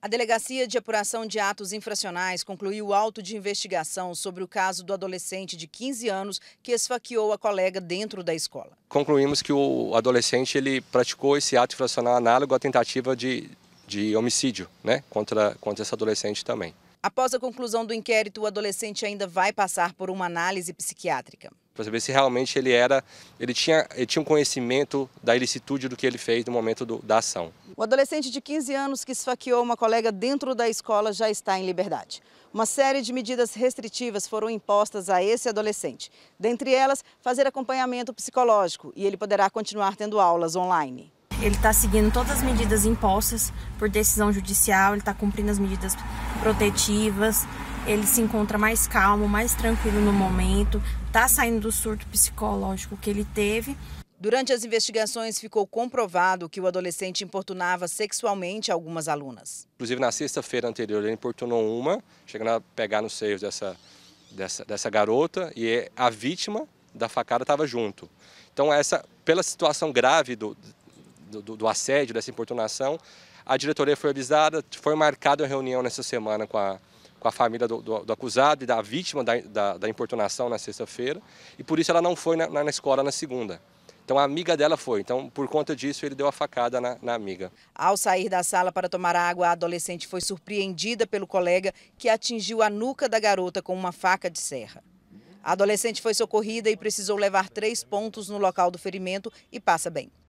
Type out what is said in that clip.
A Delegacia de Apuração de Atos Infracionais concluiu o auto de investigação sobre o caso do adolescente de 15 anos que esfaqueou a colega dentro da escola. Concluímos que o adolescente ele praticou esse ato infracional análogo à tentativa de, de homicídio né, contra, contra essa adolescente também. Após a conclusão do inquérito, o adolescente ainda vai passar por uma análise psiquiátrica. Para saber se realmente ele era, ele tinha, ele tinha um conhecimento da ilicitude do que ele fez no momento do, da ação. O adolescente de 15 anos que esfaqueou uma colega dentro da escola já está em liberdade. Uma série de medidas restritivas foram impostas a esse adolescente. Dentre elas, fazer acompanhamento psicológico e ele poderá continuar tendo aulas online. Ele está seguindo todas as medidas impostas por decisão judicial, ele está cumprindo as medidas protetivas, ele se encontra mais calmo, mais tranquilo no momento, está saindo do surto psicológico que ele teve. Durante as investigações, ficou comprovado que o adolescente importunava sexualmente algumas alunas. Inclusive, na sexta-feira anterior, ele importunou uma, chegando a pegar nos seios dessa, dessa, dessa garota, e a vítima da facada estava junto. Então, essa, pela situação grave do, do, do, assédio, dessa importunação, a diretoria foi avisada, foi marcada uma reunião nessa semana com a, com a família do, do, do acusado e da vítima da, da, da importunação na sexta-feira, e por isso ela não foi na, na escola na segunda. Então a amiga dela foi. Então, por conta disso, ele deu a facada na, na amiga. Ao sair da sala para tomar água, a adolescente foi surpreendida pelo colega que atingiu a nuca da garota com uma faca de serra. A adolescente foi socorrida e precisou levar três pontos no local do ferimento e passa bem.